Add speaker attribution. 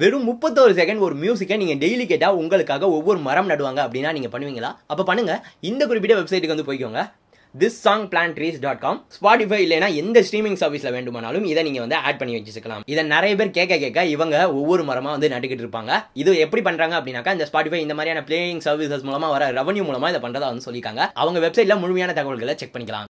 Speaker 1: வெறும் முப்பத்தோரு செகண்ட் ஒரு மியூசிக்கை நீங்கள் டெய்லி கேட்டால் உங்களுக்காக ஒவ்வொரு மரம் நடுவாங்க அப்படின்னா நீங்கள் பண்ணுவீங்களா அப்போ பண்ணுங்கள் இந்த குறிப்பிட்ட வெப்சைட்டுக்கு வந்து போய்க்கோங்க this song plan trees dot com Spotify இல்லைனா எந்த ஸ்ட்ரீமிங் சர்வீஸில் வேண்டுமானாலும் இதை நீங்கள் வந்து ஆட் பண்ணி வச்சுக்கலாம் இதை நிறைய பேர் கேட்க கேட்க இவங்க ஒவ்வொரு மரமாக வந்து நட்டுக்கிட்டு இருப்பாங்க இது எப்படி பண்ணுறாங்க அப்படின்னாக்கா இந்த ஸ்பாட்டிஃபை இந்த மாதிரியான பிளேயிங் சர்வீசஸ் மூலமாக வர ரெவன்யூ மூலமாக இதை பண்ணுறதா வந்து சொல்லியிருக்காங்க அவங்க வெப்சைட்டில் முழுமையான தகவல்களை செக் பண்ணிக்கலாம்